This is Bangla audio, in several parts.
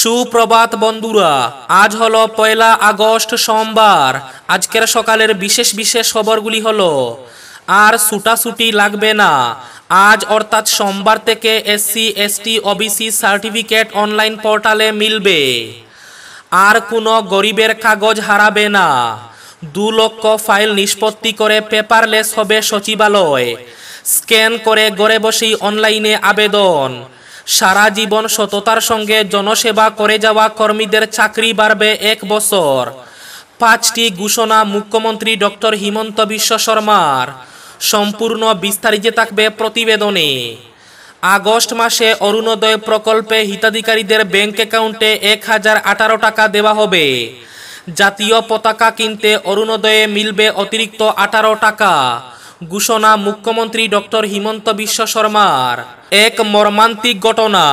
সুপ্রভাত বন্ধুরা আজ হলো পয়লা আগস্ট সোমবার আজকের সকালের বিশেষ বিশেষ খবরগুলি হলো আর ছুটাছুটি লাগবে না আজ অর্থাৎ সোমবার থেকে SC ST OBC certificate online পোর্টালে মিলবে আর কোনো গরিবের কাগজ হারাবে না দু লক্ষ ফাইল নিষ্পত্তি করে পেপারলেস হবে সচিবালয় স্ক্যান করে ঘরে বসেই অনলাইনে আবেদন সারা জীবন সততার সঙ্গে জনসেবা করে যাওয়া কর্মীদের চাকরি বাড়বে এক বছর পাঁচটি ঘোষণা মুখ্যমন্ত্রী ডক্টর হিমন্ত বিশ্ব শর্মার সম্পূর্ণ বিস্তারিত থাকবে প্রতিবেদনে আগস্ট মাসে অরুণোদয় প্রকল্পে হিতাধিকারীদের ব্যাংক অ্যাকাউন্টে এক হাজার আঠারো টাকা দেওয়া হবে জাতীয় পতাকা কিনতে অরুণোদয়ে মিলবে অতিরিক্ত আঠারো টাকা ঘোষণা মুখ্যমন্ত্রী ডক্টর হিমন্ত বিশ্ব শর্মার এক মর্মান্তিক ঘটনা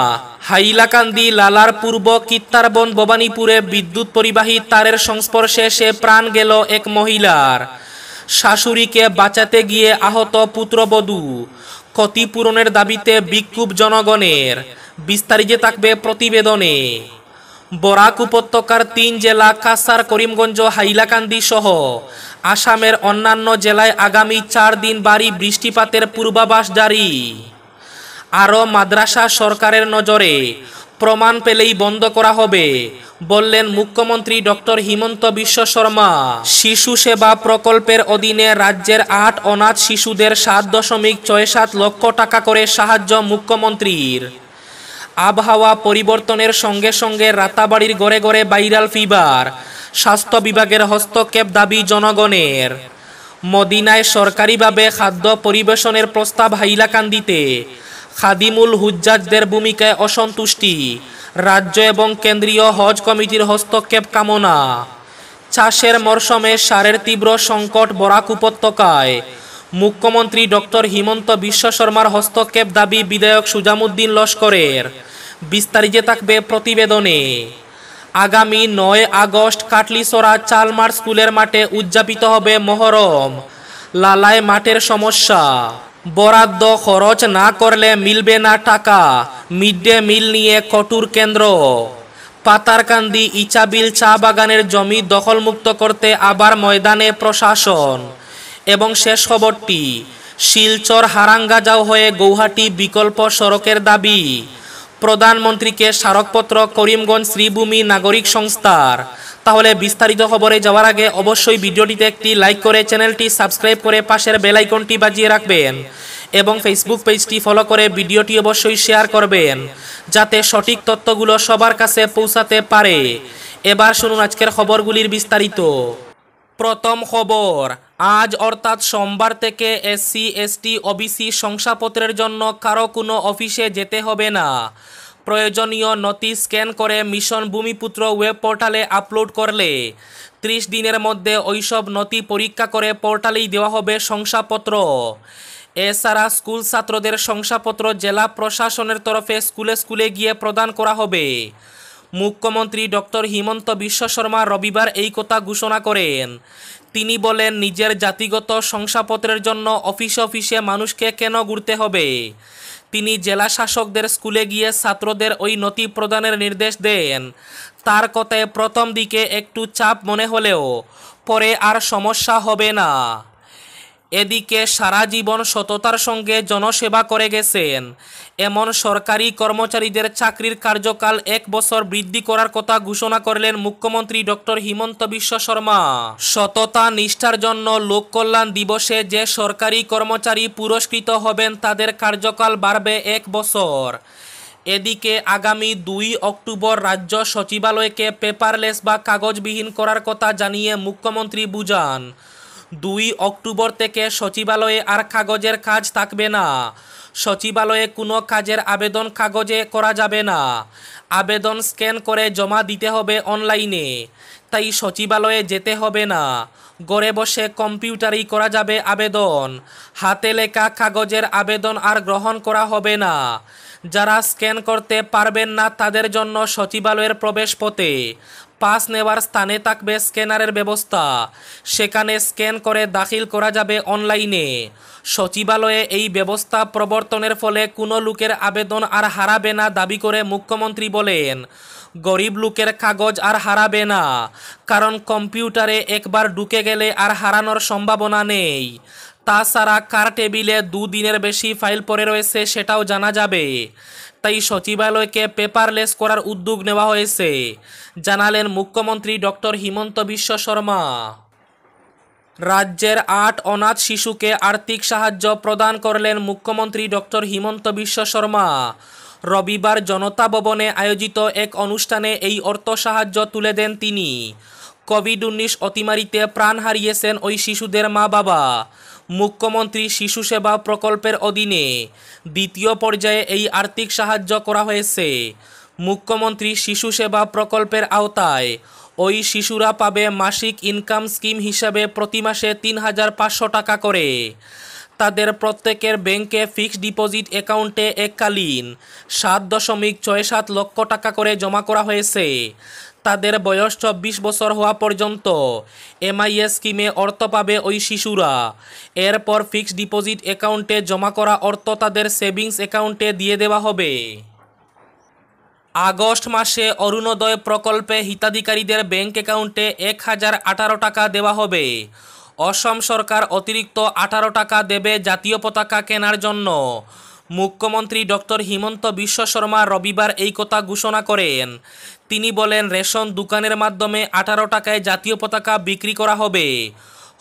হাইলাকান্দি লালার পূর্ব কিত্তারবন ভবানীপুরে বিদ্যুৎ পরিবাহী তারের সংস্পর্শে সে প্রাণ গেল এক মহিলার শাশুড়িকে বাঁচাতে গিয়ে আহত পুত্রবধূ ক্ষতিপূরণের দাবিতে বিক্ষোভ জনগণের বিস্তারিত থাকবে প্রতিবেদনে বরাক উপত্যকার তিন জেলা কাসার করিমগঞ্জ হাইলাকান্দি সহ আসামের অন্যান্য জেলায় আগামী চার দিন বাড়ি বৃষ্টিপাতের পূর্বাভাস জারি আরও মাদ্রাসা সরকারের নজরে প্রমাণ পেলেই বন্ধ করা হবে বললেন মুখ্যমন্ত্রী ডক্টর হিমন্ত বিশ্ব শর্মা শিশু সেবা প্রকল্পের অধীনে রাজ্যের আট অনাথ শিশুদের সাত দশমিক ছয় সাত লক্ষ টাকা করে সাহায্য মুখ্যমন্ত্রীর আবহাওয়া পরিবর্তনের সঙ্গে সঙ্গে রাতাবাড়ির গড়ে গড়ে ভাইরাল ফিভার স্বাস্থ্য বিভাগের হস্তক্ষেপ দাবি জনগণের মদিনায় সরকারিভাবে খাদ্য পরিবেশনের প্রস্তাব হাইলাকান্দিতে খাদিমুল হুজ্জাজদের ভূমিকায় অসন্তুষ্টি রাজ্য এবং কেন্দ্রীয় হজ কমিটির হস্তক্ষেপ কামনা চাষের মরশুমে সারের তীব্র সংকট বরাক উপত্যকায় মুখ্যমন্ত্রী ডক্টর হিমন্ত বিশ্ব শর্মার হস্তক্ষেপ দাবি বিধায়ক সুজামুদ্দিন লস্করের বিস্তারিত থাকবে প্রতিবেদনে আগামী নয় আগস্ট কাটলিসোরা চালমার স্কুলের মাঠে উদযাপিত হবে মহরম লালায় মাঠের সমস্যা বরাদ্দ খরচ না করলে মিলবে না টাকা মিড ডে মিল নিয়ে কটুর কেন্দ্র পাতারকান্দি ইচাবিল চা বাগানের জমি দখলমুক্ত করতে আবার ময়দানে প্রশাসন এবং শেষ খবরটি শিলচর যাও হয়ে গৌহাটি বিকল্প সড়কের দাবি প্রধানমন্ত্রীকে স্মারকপত্র করিমগঞ্জ শ্রীভূমি নাগরিক সংস্থার তাহলে বিস্তারিত খবরে যাওয়ার আগে অবশ্যই ভিডিওটিতে একটি লাইক করে চ্যানেলটি সাবস্ক্রাইব করে পাশের বেলাইকনটি বাজিয়ে রাখবেন এবং ফেসবুক পেজটি ফলো করে ভিডিওটি অবশ্যই শেয়ার করবেন যাতে সঠিক তথ্যগুলো সবার কাছে পৌঁছাতে পারে এবার শুনুন আজকের খবরগুলির বিস্তারিত প্রথম খবর আজ অর্থাৎ সোমবার থেকে এসসি এসটি ওবিসি শংসাপত্রের জন্য কারো কোনো অফিসে যেতে হবে না প্রয়োজনীয় নথি স্ক্যান করে মিশন ভূমিপুত্র ওয়েব পোর্টালে আপলোড করলে ত্রিশ দিনের মধ্যে ওইসব নথি পরীক্ষা করে পোর্টালেই দেওয়া হবে শংসাপত্র এছাড়া স্কুল ছাত্রদের শংসাপত্র জেলা প্রশাসনের তরফে স্কুলে স্কুলে গিয়ে প্রদান করা হবে মুখ্যমন্ত্রী ডক্টর হিমন্ত বিশ্ব শর্মা রবিবার এই কথা ঘোষণা করেন তিনি বলেন নিজের জাতিগত শংসাপত্রের জন্য অফিসে অফিসে মানুষকে কেন ঘুরতে হবে তিনি জেলা শাসকদের স্কুলে গিয়ে ছাত্রদের ওই নথি প্রদানের নির্দেশ দেন তার কথায় প্রথম দিকে একটু চাপ মনে হলেও পরে আর সমস্যা হবে না এদিকে সারা জীবন সততার সঙ্গে জনসেবা করে গেছেন এমন সরকারি কর্মচারীদের চাকরির কার্যকাল এক বছর বৃদ্ধি করার কথা ঘোষণা করলেন মুখ্যমন্ত্রী ডক্টর হিমন্ত বিশ্ব শর্মা সততা নিষ্ঠার জন্য লোক কল্যাণ দিবসে যে সরকারি কর্মচারী পুরস্কৃত হবেন তাদের কার্যকাল বাড়বে এক বছর এদিকে আগামী দুই অক্টোবর রাজ্য সচিবালয়কে পেপারলেস বা কাগজবিহীন করার কথা জানিয়ে মুখ্যমন্ত্রী বুঝান দুই অক্টোবর থেকে সচিবালয়ে আর কাগজের কাজ থাকবে না সচিবালয়ে কোনো কাজের আবেদন কাগজে করা যাবে না আবেদন স্ক্যান করে জমা দিতে হবে অনলাইনে তাই সচিবালয়ে যেতে হবে না ঘরে বসে কম্পিউটারেই করা যাবে আবেদন হাতে লেখা কাগজের আবেদন আর গ্রহণ করা হবে না যারা স্ক্যান করতে পারবেন না তাদের জন্য সচিবালয়ের প্রবেশপথে পাস নেওয়ার স্থানে থাকবে স্ক্যানারের ব্যবস্থা সেখানে স্ক্যান করে দাখিল করা যাবে অনলাইনে সচিবালয়ে এই ব্যবস্থা প্রবর্তনের ফলে কোনো লোকের আবেদন আর হারাবে না দাবি করে মুখ্যমন্ত্রী বলেন গরিব লোকের কাগজ আর হারাবে না কারণ কম্পিউটারে একবার ঢুকে গেলে আর হারানোর সম্ভাবনা নেই তাছাড়া কার টেবিলে দুদিনের বেশি ফাইল পড়ে রয়েছে সেটাও জানা যাবে তাই সচিবালয়কে পেপারলেস করার উদ্যোগ নেওয়া হয়েছে জানালেন মুখ্যমন্ত্রী ডক্টর হিমন্ত বিশ্ব শর্মা রাজ্যের আট অনাথ শিশুকে আর্থিক সাহায্য প্রদান করলেন মুখ্যমন্ত্রী ডক্টর হিমন্ত বিশ্ব শর্মা রবিবার জনতা ভবনে আয়োজিত এক অনুষ্ঠানে এই অর্থ সাহায্য তুলে দেন তিনি কোভিড উনিশ অতিমারিতে প্রাণ হারিয়েছেন ওই শিশুদের মা বাবা মুখ্যমন্ত্রী শিশু সেবা প্রকল্পের অধীনে দ্বিতীয় পর্যায়ে এই আর্থিক সাহায্য করা হয়েছে মুখ্যমন্ত্রী শিশু সেবা প্রকল্পের আওতায় ওই শিশুরা পাবে মাসিক ইনকাম স্কিম হিসাবে প্রতি মাসে তিন হাজার পাঁচশো টাকা করে তাদের প্রত্যেকের ব্যাংকে ফিক্সড ডিপোজিট অ্যাকাউন্টে এককালীন সাত দশমিক ছয় সাত লক্ষ টাকা করে জমা করা হয়েছে তাদের বয়স চব্বিশ বছর হওয়া পর্যন্ত এমআইএস স্কিমে অর্থ পাবে ওই শিশুরা এরপর ফিক্সড ডিপোজিট অ্যাকাউন্টে জমা করা অর্থ তাদের সেভিংস অ্যাকাউন্টে দিয়ে দেওয়া হবে আগস্ট মাসে অরুণোদয় প্রকল্পে হিতাধিকারীদের ব্যাংক অ্যাকাউন্টে এক হাজার আঠারো টাকা দেওয়া হবে অসম সরকার অতিরিক্ত আঠারো টাকা দেবে জাতীয় পতাকা কেনার জন্য মুখ্যমন্ত্রী ডক্টর হিমন্ত বিশ্ব শর্মা রবিবার এই কথা ঘোষণা করেন তিনি বলেন রেশন দোকানের মাধ্যমে আঠারো টাকায় জাতীয় পতাকা বিক্রি করা হবে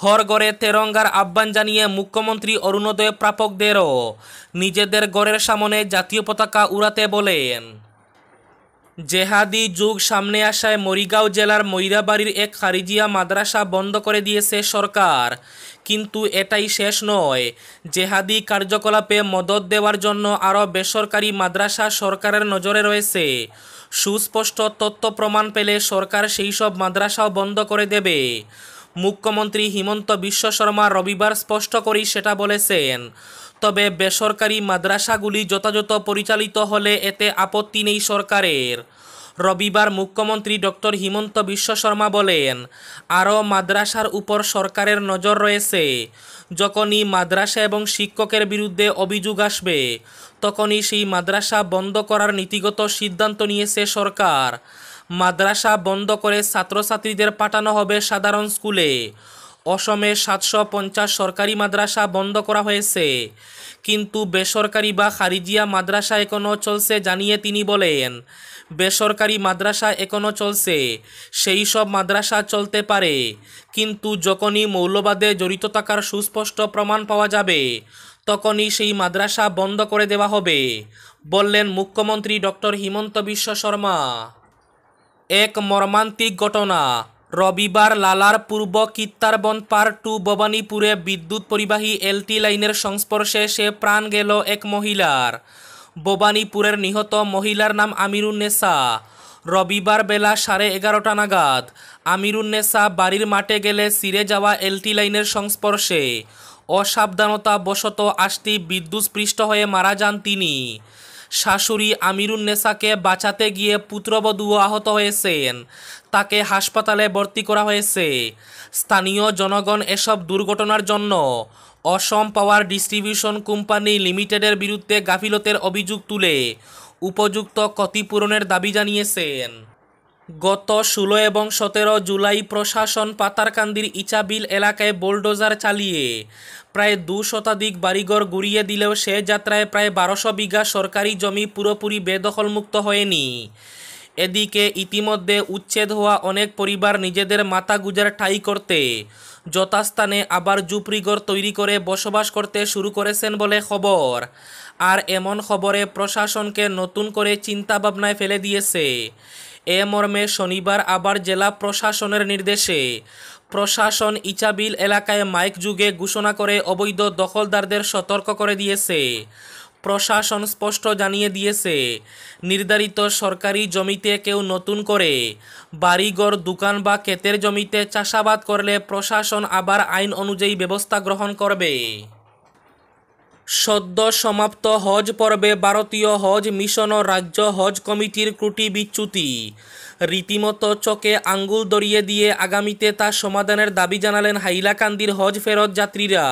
হরগড়ে তেরঙ্গার আহ্বান জানিয়ে মুখ্যমন্ত্রী অরুণোদয় প্রাপকদেরও নিজেদের গড়ের সামনে জাতীয় পতাকা উড়াতে বলেন জেহাদি যুগ সামনে আসায় মরিগাঁও জেলার ময়রাবাড়ির এক খারিজিয়া মাদ্রাসা বন্ধ করে দিয়েছে সরকার কিন্তু এটাই শেষ নয় জেহাদি কার্যকলাপে মদত দেওয়ার জন্য আরও বেসরকারি মাদ্রাসা সরকারের নজরে রয়েছে সুস্পষ্ট তথ্য প্রমাণ পেলে সরকার সেই সব মাদ্রাসাও বন্ধ করে দেবে মুখ্যমন্ত্রী হিমন্ত বিশ্ব শর্মা রবিবার স্পষ্ট করেই সেটা বলেছেন তবে বেসরকারি মাদ্রাসাগুলি যথাযথ পরিচালিত হলে এতে আপত্তি নেই সরকারের রবিবার মুখ্যমন্ত্রী ডক্টর হিমন্ত বিশ্ব শর্মা বলেন আরও মাদ্রাসার উপর সরকারের নজর রয়েছে যখনই মাদ্রাসা এবং শিক্ষকের বিরুদ্ধে অভিযোগ আসবে তখনই সেই মাদ্রাসা বন্ধ করার নীতিগত সিদ্ধান্ত নিয়েছে সরকার মাদ্রাসা বন্ধ করে ছাত্রছাত্রীদের পাঠানো হবে সাধারণ স্কুলে অসমে সাতশো পঞ্চাশ সরকারি মাদ্রাসা বন্ধ করা হয়েছে কিন্তু বেসরকারি বা খারিজিয়া মাদ্রাসা এখনও চলছে জানিয়ে তিনি বলেন বেসরকারি মাদ্রাসা এখনও চলছে সেই সব মাদ্রাসা চলতে পারে কিন্তু যখনই মৌলবাদে জড়িত থাকার সুস্পষ্ট প্রমাণ পাওয়া যাবে তখনই সেই মাদ্রাসা বন্ধ করে দেওয়া হবে বললেন মুখ্যমন্ত্রী ডক্টর হিমন্ত বিশ্ব শর্মা এক মর্মান্তিক ঘটনা রবিবার লালার পূর্ব কিত্তারবন পার টু ভবানীপুরে বিদ্যুৎ পরিবাহী এলটি লাইনের সংস্পর্শে সে প্রাণ গেল এক মহিলার ভবানীপুরের নিহত মহিলার নাম আমিরুন্নেসা রবিবার বেলা সাড়ে এগারোটা নাগাদ আমিরুন্নেসা বাড়ির মাঠে গেলে সিরে যাওয়া এলটি লাইনের সংস্পর্শে অসাবধানতা বশত আসতি বিদ্যুৎস্পৃষ্ট হয়ে মারা যান তিনি শাশুড়ি আমিরুন্নেসাকে বাঁচাতে গিয়ে পুত্রবধূ আহত হয়েছেন তাকে হাসপাতালে ভর্তি করা হয়েছে স্থানীয় জনগণ এসব দুর্ঘটনার জন্য অসম পাওয়ার ডিস্ট্রিবিউশন কোম্পানি লিমিটেডের বিরুদ্ধে গাফিলতের অভিযোগ তুলে উপযুক্ত ক্ষতিপূরণের দাবি জানিয়েছেন গত ষোলো এবং সতেরো জুলাই প্রশাসন পাতারকান্দির ইচাবিল এলাকায় বোলডোজার চালিয়ে প্রায় দু শতাধিক বাড়িঘর গুড়িয়ে দিলেও সে যাত্রায় প্রায় বারোশো বিঘা সরকারি জমি পুরোপুরি বেদখলমুক্ত হয়নি এদিকে ইতিমধ্যে উচ্ছেদ হওয়া অনেক পরিবার নিজেদের মাথা গুজার ঠাই করতে যথাস্থানে আবার জুপরিগড় তৈরি করে বসবাস করতে শুরু করেছেন বলে খবর আর এমন খবরে প্রশাসনকে নতুন করে চিন্তাভাবনায় ফেলে দিয়েছে এ মর্মে শনিবার আবার জেলা প্রশাসনের নির্দেশে প্রশাসন ইচাবিল এলাকায় মাইক যুগে ঘোষণা করে অবৈধ দখলদারদের সতর্ক করে দিয়েছে প্রশাসন স্পষ্ট জানিয়ে দিয়েছে নির্ধারিত সরকারি জমিতে কেউ নতুন করে বাড়িঘর দোকান বা ক্ষেতের জমিতে চাষাবাদ করলে প্রশাসন আবার আইন অনুযায়ী ব্যবস্থা গ্রহণ করবে সদ্য সমাপ্ত হজ পর্বে ভারতীয় হজ মিশন ও রাজ্য হজ কমিটির ক্রুটি বিচ্যুতি রীতিমতো চকে আঙ্গুল দড়িয়ে দিয়ে আগামীতে তা সমাধানের দাবি জানালেন হাইলাকান্দির হজ ফেরত যাত্রীরা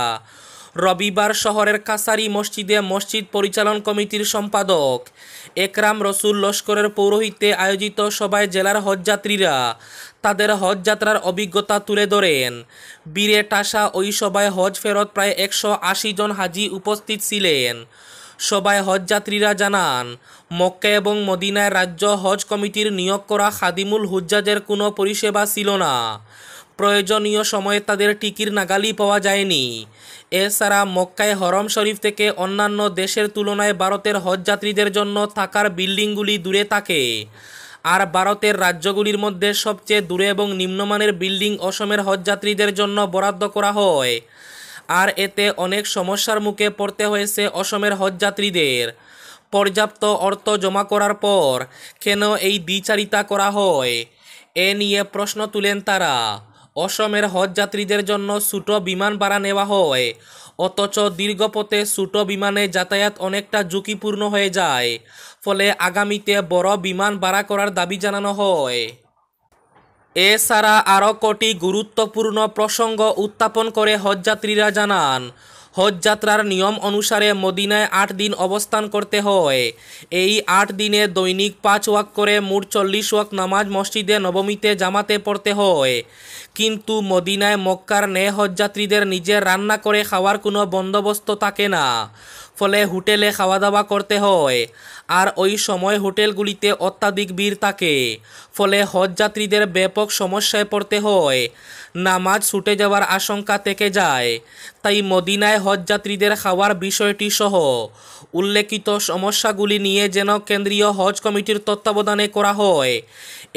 রবিবার শহরের কাসারি মসজিদে মসজিদ পরিচালন কমিটির সম্পাদক একরাম রসুল লস্করের পৌরোহিত্যে আয়োজিত সভায় জেলার হজযাত্রীরা তাদের হজ যাত্রার অভিজ্ঞতা তুলে ধরেন বীরে টাসা ওই সভায় হজ ফেরত প্রায় একশো আশি জন হাজি উপস্থিত ছিলেন সবাই হজযাত্রীরা জানান মক্কা এবং মদিনায় রাজ্য হজ কমিটির নিয়োগ করা খাদিমুল হুজ্জাজের কোনো পরিষেবা ছিল না প্রয়োজনীয় সময়ে তাদের টিকির নাগালি পাওয়া যায়নি এছাড়া মক্কায় হরম শরীফ থেকে অন্যান্য দেশের তুলনায় ভারতের হজযাত্রীদের জন্য থাকার বিল্ডিংগুলি দূরে থাকে আর ভারতের রাজ্যগুলির মধ্যে সবচেয়ে দূরে এবং নিম্নমানের বিল্ডিং অসমের হজযাত্রীদের জন্য বরাদ্দ করা হয় আর এতে অনেক সমস্যার মুখে পড়তে হয়েছে অসমের হজযাত্রীদের পর্যাপ্ত অর্থ জমা করার পর কেন এই দ্বিচারিতা করা হয় এ নিয়ে প্রশ্ন তুলেন তারা অসমের হজযাত্রীদের জন্য ছোট বিমান ভাড়া নেওয়া হয় অথচ দীর্ঘপথে ছোট বিমানে যাতায়াত অনেকটা ঝুঁকিপূর্ণ হয়ে যায় ফলে আগামীতে বড় বিমান ভাড়া করার দাবি জানানো হয় এছাড়া আরও কটি গুরুত্বপূর্ণ প্রসঙ্গ উত্থাপন করে হজযাত্রীরা জানান হজ যাত্রার নিয়ম অনুসারে মদিনায় আট দিন অবস্থান করতে হয় এই আট দিনে দৈনিক পাঁচ ওয়াক করে মোট চল্লিশ ওয়াক নামাজ মসজিদে নবমীতে জামাতে পড়তে হয় কিন্তু মদিনায় মক্কার নে হজযাত্রীদের নিজের রান্না করে খাওয়ার কোনো বন্দোবস্ত থাকে না ফলে হোটেলে খাওয়া দাওয়া করতে হয় আর ওই সময় হোটেলগুলিতে অত্যাধিক ভিড় থাকে ফলে হজযাত্রীদের ব্যাপক সমস্যায় পড়তে হয় নামাজ ছুটে যাওয়ার আশঙ্কা থেকে যায় তাই মদিনায় হজযাত্রীদের খাওয়ার বিষয়টি সহ উল্লেখিত সমস্যাগুলি নিয়ে যেন কেন্দ্রীয় হজ কমিটির তত্ত্বাবধানে করা হয়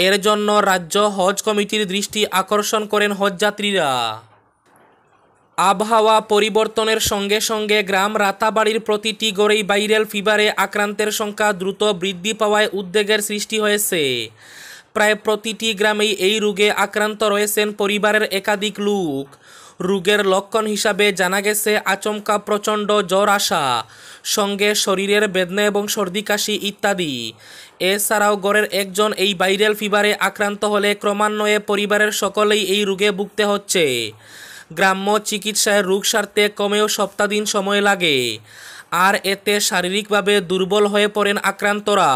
এর জন্য রাজ্য হজ কমিটির দৃষ্টি আকর্ষণ করেন হজযাত্রীরা আবহাওয়া পরিবর্তনের সঙ্গে সঙ্গে গ্রাম রাতাবাড়ির প্রতিটি গড়েই ভাইরাল ফিভারে আক্রান্তের সংখ্যা দ্রুত বৃদ্ধি পাওয়ায় উদ্বেগের সৃষ্টি হয়েছে প্রায় প্রতিটি গ্রামেই এই রোগে আক্রান্ত রয়েছেন পরিবারের একাধিক লোক রোগের লক্ষণ হিসাবে জানা গেছে আচমকা প্রচণ্ড জ্বর আসা সঙ্গে শরীরের বেদনা এবং সর্দি কাশি ইত্যাদি এছাড়াও গড়ের একজন এই ভাইরাল ফিভারে আক্রান্ত হলে ক্রমান্বয়ে পরিবারের সকলেই এই রোগে ভুগতে হচ্ছে গ্রাম্য চিকিৎসায় রোগ সারতে কমেও সপ্তাহদিন সময় লাগে আর এতে শারীরিকভাবে দুর্বল হয়ে পড়েন আক্রান্তরা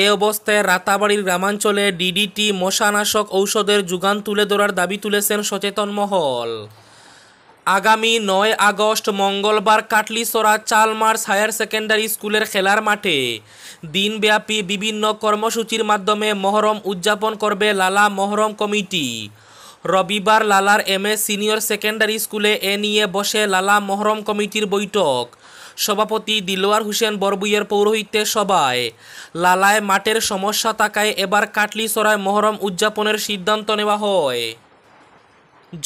এ অবস্থায় রাতাবাড়ির গ্রামাঞ্চলে ডিডিটি মশানাশক ঔষধের যোগান তুলে ধরার দাবি তুলেছেন সচেতন মহল আগামী নয় আগস্ট মঙ্গলবার কাটলিসরা চালমার্স হায়ার সেকেন্ডারি স্কুলের খেলার মাঠে দিনব্যাপী বিভিন্ন কর্মসূচির মাধ্যমে মহরম উদযাপন করবে লালা মহরম কমিটি রবিবার লালার এম এ সিনিয়র সেকেন্ডারি স্কুলে এ নিয়ে বসে লালা মহরম কমিটির বৈঠক সভাপতি দিলোয়ার হোসেন বরবুইয়ের পৌরোহিত্যে সভায় লালায় মাঠের সমস্যা থাকায় এবার কাটলিচড়ায় মহরম উদযাপনের সিদ্ধান্ত নেওয়া হয়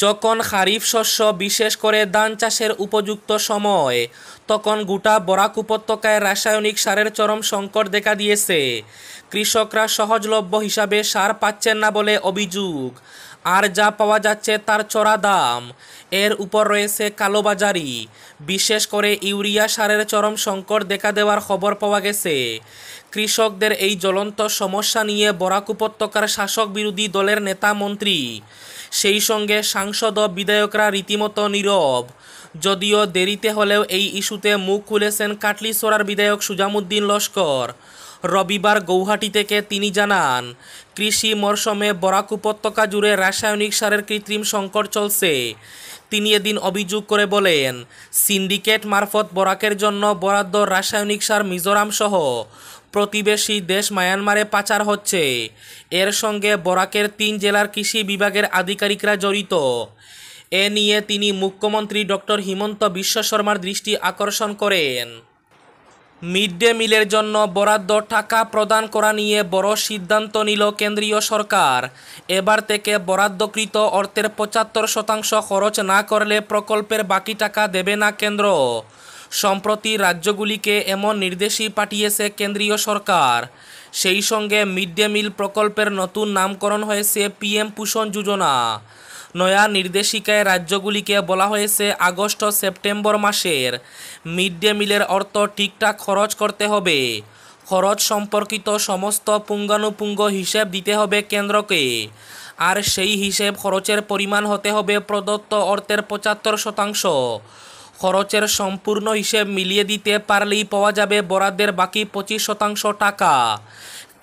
যখন খারিফ শস্য বিশেষ করে ধান চাষের উপযুক্ত সময় তখন গোটা বরাক উপত্যকায় রাসায়নিক সারের চরম সংকট দেখা দিয়েছে কৃষকরা সহজলভ্য হিসাবে সার পাচ্ছেন না বলে অভিযোগ আর যা পাওয়া যাচ্ছে তার চড়া দাম এর উপর রয়েছে কালোবাজারি বিশেষ করে ইউরিয়া সারের চরম সংকট দেখা দেওয়ার খবর পাওয়া গেছে কৃষকদের এই জ্বলন্ত সমস্যা নিয়ে বরাক উপত্যকার শাসক বিরোধী দলের নেতা মন্ত্রী সেই সঙ্গে সাংসদ ও বিধায়করা রীতিমতো নীরব যদিও দেরিতে হলেও এই ইস্যুতে মুখ খুলেছেন কাটলিছড়ার বিধায়ক সুজামুদ্দিন লস্কর রবিবার গৌহাটি থেকে তিনি জানান কৃষি মরশুমে বরাক উপত্যকা জুড়ে রাসায়নিক সারের কৃত্রিম সংকট চলছে তিনি এদিন অভিযোগ করে বলেন সিন্ডিকেট মারফত বরাকের জন্য বরাদ্দ রাসায়নিক সার মিজোরাম সহ প্রতিবেশী দেশ মায়ানমারে পাচার হচ্ছে এর সঙ্গে বরাকের তিন জেলার কৃষি বিভাগের আধিকারিকরা জড়িত এ নিয়ে তিনি মুখ্যমন্ত্রী ডক্টর হিমন্ত বিশ্ব শর্মার দৃষ্টি আকর্ষণ করেন মিড ডে মিলের জন্য বরাদ্দ টাকা প্রদান করা নিয়ে বড় সিদ্ধান্ত নিল কেন্দ্রীয় সরকার এবার থেকে বরাদ্দকৃত অর্থের পঁচাত্তর শতাংশ খরচ না করলে প্রকল্পের বাকি টাকা দেবে না কেন্দ্র সম্প্রতি রাজ্যগুলিকে এমন নির্দেশই পাঠিয়েছে কেন্দ্রীয় সরকার সেই সঙ্গে মিড ডে মিল প্রকল্পের নতুন নামকরণ হয়েছে পিএম পোষণ যোজনা নয়া নির্দেশিকায় রাজ্যগুলিকে বলা হয়েছে আগস্ট ও সেপ্টেম্বর মাসের মিড ডে মিলের অর্থ ঠিকঠাক খরচ করতে হবে খরচ সম্পর্কিত সমস্ত পুঙ্গানুপুঙ্গ হিসেব দিতে হবে কেন্দ্রকে আর সেই হিসেব খরচের পরিমাণ হতে হবে প্রদত্ত অর্থের পঁচাত্তর শতাংশ খরচের সম্পূর্ণ হিসেব মিলিয়ে দিতে পারলেই পাওয়া যাবে বরাদ্দের বাকি পঁচিশ শতাংশ টাকা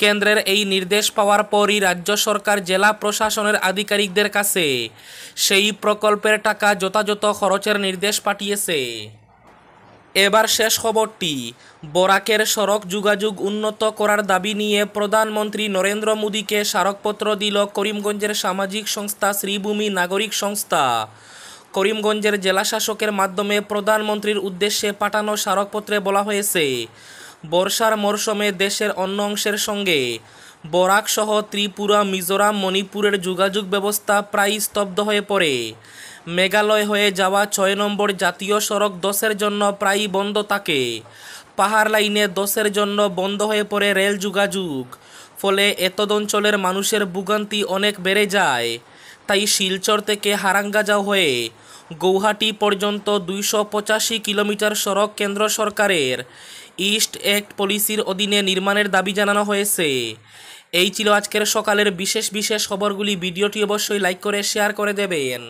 কেন্দ্রের এই নির্দেশ পাওয়ার পরই রাজ্য সরকার জেলা প্রশাসনের আধিকারিকদের কাছে সেই প্রকল্পের টাকা যথাযথ খরচের নির্দেশ পাঠিয়েছে এবার শেষ খবরটি বরাকের সড়ক যোগাযোগ উন্নত করার দাবি নিয়ে প্রধানমন্ত্রী নরেন্দ্র মোদীকে স্মারকপত্র দিল করিমগঞ্জের সামাজিক সংস্থা শ্রীভূমি নাগরিক সংস্থা করিমগঞ্জের জেলাশাসকের মাধ্যমে প্রধানমন্ত্রীর উদ্দেশ্যে পাঠানো স্মারকপত্রে বলা হয়েছে বর্ষার মরশুমে দেশের অন্য অংশের সঙ্গে বরাকসহ ত্রিপুরা মিজোরাম মণিপুরের যোগাযোগ ব্যবস্থা প্রায় স্তব্ধ হয়ে পড়ে মেঘালয় হয়ে যাওয়া ছয় নম্বর জাতীয় সড়ক দশের জন্য প্রায়ই বন্ধ থাকে পাহাড় লাইনে দশের জন্য বন্ধ হয়ে পড়ে রেল যোগাযোগ ফলে এতদ অঞ্চলের মানুষের ভোগান্তি অনেক বেড়ে যায় তাই শিলচর থেকে হারাঙ্গাজাও হয়ে গৌহাটি পর্যন্ত দুইশো পঁচাশি কিলোমিটার সড়ক কেন্দ্র সরকারের ইস্ট অ্যাক্ট পলিসির অধীনে নির্মাণের দাবি জানানো হয়েছে এই ছিল আজকের সকালের বিশেষ বিশেষ খবরগুলি ভিডিওটি অবশ্যই লাইক করে শেয়ার করে দেবেন